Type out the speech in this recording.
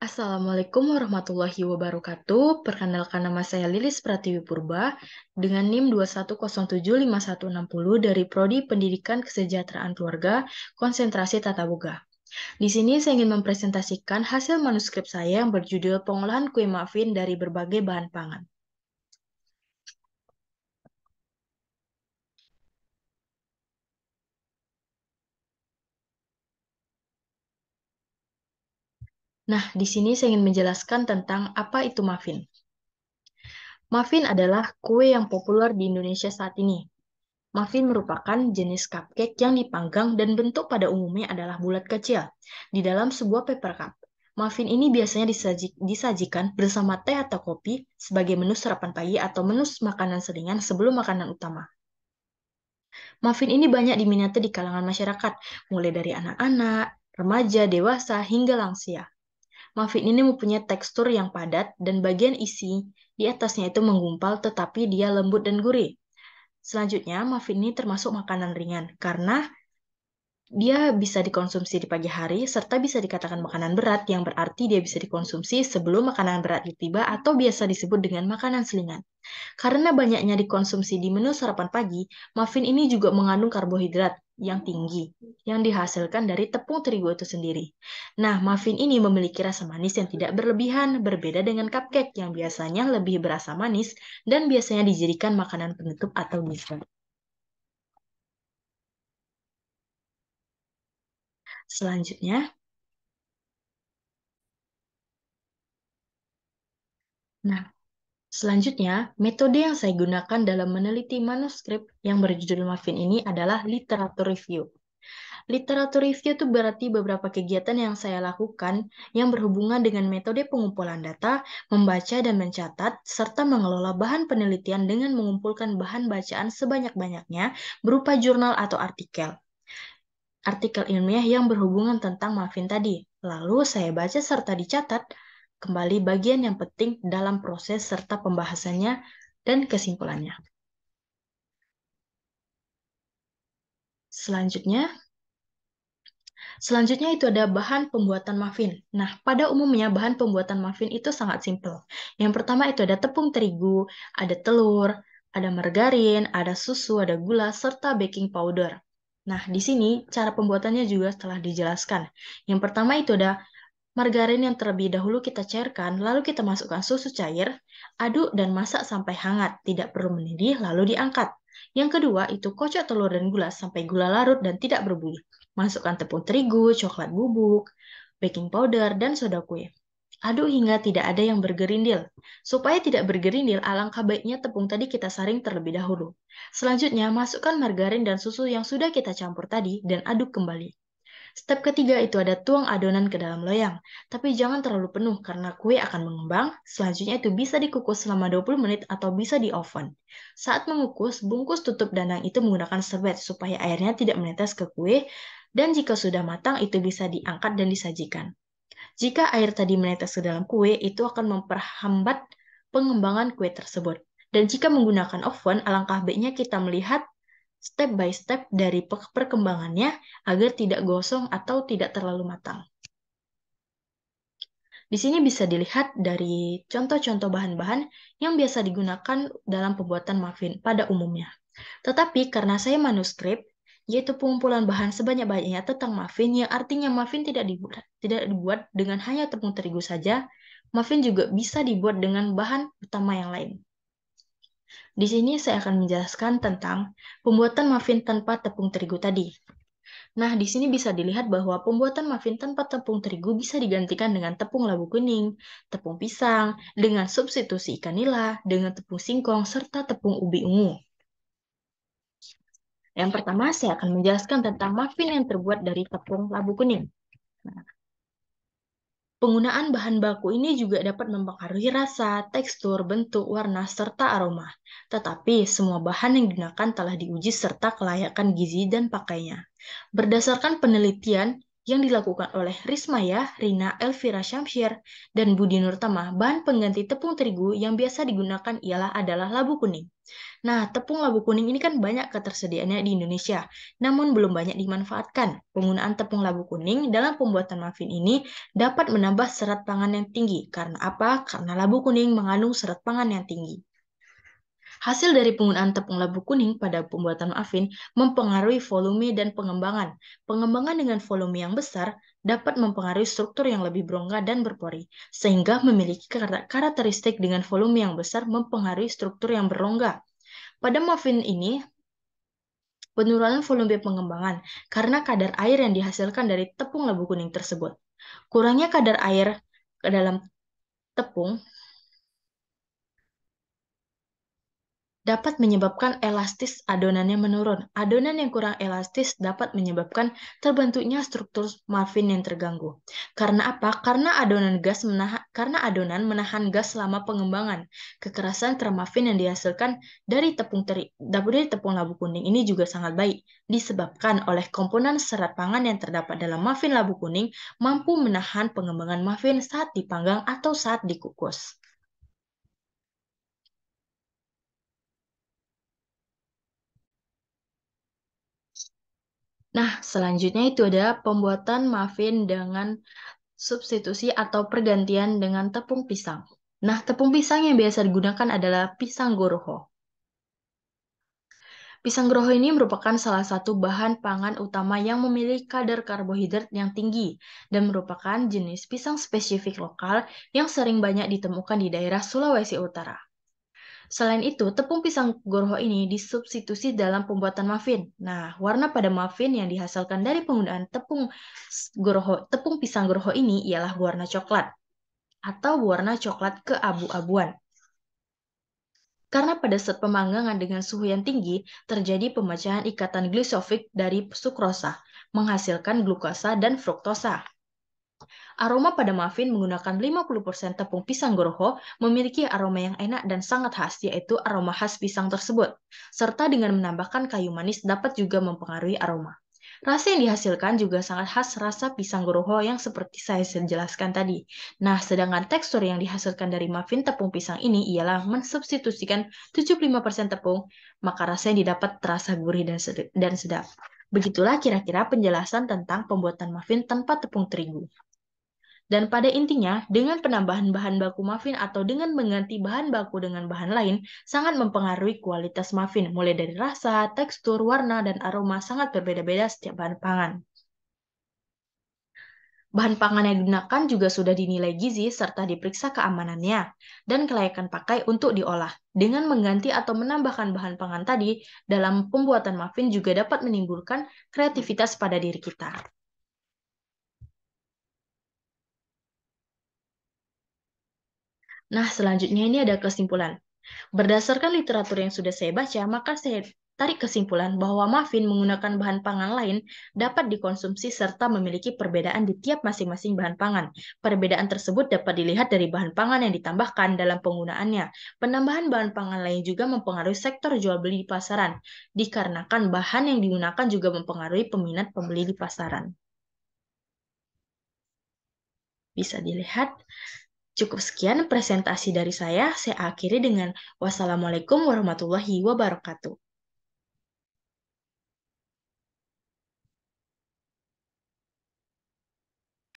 Assalamualaikum warahmatullahi wabarakatuh. Perkenalkan nama saya Lilis Pratiwi Purba dengan NIM 21075160 dari Prodi Pendidikan Kesejahteraan Keluarga, Konsentrasi Tata Boga. Di sini saya ingin mempresentasikan hasil manuskrip saya yang berjudul Pengolahan Kue Muffin dari Berbagai Bahan Pangan. Nah, di sini saya ingin menjelaskan tentang apa itu muffin. Muffin adalah kue yang populer di Indonesia saat ini. Muffin merupakan jenis cupcake yang dipanggang dan bentuk pada umumnya adalah bulat kecil di dalam sebuah paper cup. Muffin ini biasanya disajik, disajikan bersama teh atau kopi sebagai menu sarapan pagi atau menu makanan seringan sebelum makanan utama. Muffin ini banyak diminati di kalangan masyarakat, mulai dari anak-anak, remaja, dewasa, hingga lansia. Muffin ini mempunyai tekstur yang padat dan bagian isi di atasnya itu menggumpal tetapi dia lembut dan gurih. Selanjutnya, muffin ini termasuk makanan ringan karena dia bisa dikonsumsi di pagi hari serta bisa dikatakan makanan berat yang berarti dia bisa dikonsumsi sebelum makanan berat tiba atau biasa disebut dengan makanan selingan. Karena banyaknya dikonsumsi di menu sarapan pagi, muffin ini juga mengandung karbohidrat yang tinggi yang dihasilkan dari tepung terigu itu sendiri. Nah, muffin ini memiliki rasa manis yang tidak berlebihan, berbeda dengan cupcake yang biasanya lebih berasa manis dan biasanya dijadikan makanan penutup atau dessert. Selanjutnya, nah Selanjutnya, metode yang saya gunakan dalam meneliti manuskrip yang berjudul Muffin ini adalah literatur review. Literatur review itu berarti beberapa kegiatan yang saya lakukan yang berhubungan dengan metode pengumpulan data, membaca dan mencatat, serta mengelola bahan penelitian dengan mengumpulkan bahan bacaan sebanyak-banyaknya berupa jurnal atau artikel. Artikel ilmiah yang berhubungan tentang Muffin tadi, lalu saya baca serta dicatat kembali bagian yang penting dalam proses serta pembahasannya dan kesimpulannya. Selanjutnya, Selanjutnya itu ada bahan pembuatan muffin. Nah, pada umumnya bahan pembuatan muffin itu sangat simpel. Yang pertama itu ada tepung terigu, ada telur, ada margarin, ada susu, ada gula, serta baking powder. Nah, di sini cara pembuatannya juga telah dijelaskan. Yang pertama itu ada Margarin yang terlebih dahulu kita cairkan, lalu kita masukkan susu cair, aduk dan masak sampai hangat, tidak perlu mendidih, lalu diangkat. Yang kedua itu kocok telur dan gula sampai gula larut dan tidak berbuih. Masukkan tepung terigu, coklat bubuk, baking powder, dan soda kue. Aduk hingga tidak ada yang bergerindil. Supaya tidak bergerindil, alangkah baiknya tepung tadi kita saring terlebih dahulu. Selanjutnya, masukkan margarin dan susu yang sudah kita campur tadi dan aduk kembali. Step ketiga itu ada tuang adonan ke dalam loyang, tapi jangan terlalu penuh karena kue akan mengembang. Selanjutnya itu bisa dikukus selama 20 menit atau bisa di oven. Saat mengukus, bungkus tutup danang itu menggunakan serbet supaya airnya tidak menetes ke kue, dan jika sudah matang itu bisa diangkat dan disajikan. Jika air tadi menetes ke dalam kue, itu akan memperhambat pengembangan kue tersebut. Dan jika menggunakan oven, alangkah baiknya kita melihat step by step dari perkembangannya agar tidak gosong atau tidak terlalu matang. Di sini bisa dilihat dari contoh-contoh bahan-bahan yang biasa digunakan dalam pembuatan muffin pada umumnya. Tetapi karena saya manuskrip, yaitu pengumpulan bahan sebanyak-banyaknya tentang muffin yang artinya muffin tidak dibuat, tidak dibuat dengan hanya tepung terigu saja, muffin juga bisa dibuat dengan bahan utama yang lain. Di sini saya akan menjelaskan tentang pembuatan muffin tanpa tepung terigu tadi. Nah, di sini bisa dilihat bahwa pembuatan muffin tanpa tepung terigu bisa digantikan dengan tepung labu kuning, tepung pisang, dengan substitusi ikan nila, dengan tepung singkong, serta tepung ubi ungu. Yang pertama, saya akan menjelaskan tentang muffin yang terbuat dari tepung labu kuning. Nah, Penggunaan bahan baku ini juga dapat mempengaruhi rasa, tekstur, bentuk, warna, serta aroma. Tetapi, semua bahan yang digunakan telah diuji serta kelayakan gizi dan pakainya. Berdasarkan penelitian, yang dilakukan oleh Risma ya, Rina Elvira Syamsir, dan Budi Nurtama, bahan pengganti tepung terigu yang biasa digunakan ialah adalah labu kuning. Nah, tepung labu kuning ini kan banyak ketersediaannya di Indonesia, namun belum banyak dimanfaatkan. Penggunaan tepung labu kuning dalam pembuatan muffin ini dapat menambah serat pangan yang tinggi. Karena apa? Karena labu kuning mengandung serat pangan yang tinggi. Hasil dari penggunaan tepung labu kuning pada pembuatan muffin mempengaruhi volume dan pengembangan. Pengembangan dengan volume yang besar dapat mempengaruhi struktur yang lebih berongga dan berpori, sehingga memiliki karakteristik dengan volume yang besar mempengaruhi struktur yang berongga. Pada muffin ini, penurunan volume pengembangan karena kadar air yang dihasilkan dari tepung labu kuning tersebut. Kurangnya kadar air ke dalam tepung dapat menyebabkan elastis adonannya menurun. Adonan yang kurang elastis dapat menyebabkan terbentuknya struktur muffin yang terganggu. Karena apa? Karena adonan gas menahan karena adonan menahan gas selama pengembangan. Kekerasan termafin yang dihasilkan dari tepung teri dari tepung labu kuning ini juga sangat baik disebabkan oleh komponen serat pangan yang terdapat dalam muffin labu kuning mampu menahan pengembangan muffin saat dipanggang atau saat dikukus. Nah, selanjutnya itu ada pembuatan muffin dengan substitusi atau pergantian dengan tepung pisang. Nah, tepung pisang yang biasa digunakan adalah pisang goroho. Pisang goroho ini merupakan salah satu bahan pangan utama yang memiliki kadar karbohidrat yang tinggi dan merupakan jenis pisang spesifik lokal yang sering banyak ditemukan di daerah Sulawesi Utara. Selain itu, tepung pisang gorho ini disubstitusi dalam pembuatan muffin. Nah, warna pada muffin yang dihasilkan dari penggunaan tepung gorho, tepung pisang gorho ini ialah warna coklat atau warna coklat keabu-abuan. Karena pada saat pemanggangan dengan suhu yang tinggi, terjadi pemecahan ikatan glisofik dari sukrosa, menghasilkan glukosa dan fruktosa. Aroma pada muffin menggunakan 50% tepung pisang goroho memiliki aroma yang enak dan sangat khas, yaitu aroma khas pisang tersebut. Serta dengan menambahkan kayu manis dapat juga mempengaruhi aroma. Rasa yang dihasilkan juga sangat khas rasa pisang goroho yang seperti saya jelaskan tadi. Nah, sedangkan tekstur yang dihasilkan dari muffin tepung pisang ini ialah mensubstitusikan 75% tepung, maka rasa yang didapat terasa gurih dan sedap. Begitulah kira-kira penjelasan tentang pembuatan muffin tanpa tepung terigu. Dan pada intinya, dengan penambahan bahan baku muffin atau dengan mengganti bahan baku dengan bahan lain, sangat mempengaruhi kualitas muffin, mulai dari rasa, tekstur, warna, dan aroma sangat berbeda-beda setiap bahan pangan. Bahan pangan yang digunakan juga sudah dinilai gizi serta diperiksa keamanannya dan kelayakan pakai untuk diolah. Dengan mengganti atau menambahkan bahan pangan tadi, dalam pembuatan muffin juga dapat menimbulkan kreativitas pada diri kita. Nah, selanjutnya ini ada kesimpulan. Berdasarkan literatur yang sudah saya baca, maka saya tarik kesimpulan bahwa muffin menggunakan bahan pangan lain dapat dikonsumsi serta memiliki perbedaan di tiap masing-masing bahan pangan. Perbedaan tersebut dapat dilihat dari bahan pangan yang ditambahkan dalam penggunaannya. Penambahan bahan pangan lain juga mempengaruhi sektor jual beli di pasaran, dikarenakan bahan yang digunakan juga mempengaruhi peminat pembeli di pasaran. Bisa dilihat Cukup sekian presentasi dari saya. Saya akhiri dengan wassalamualaikum warahmatullahi wabarakatuh.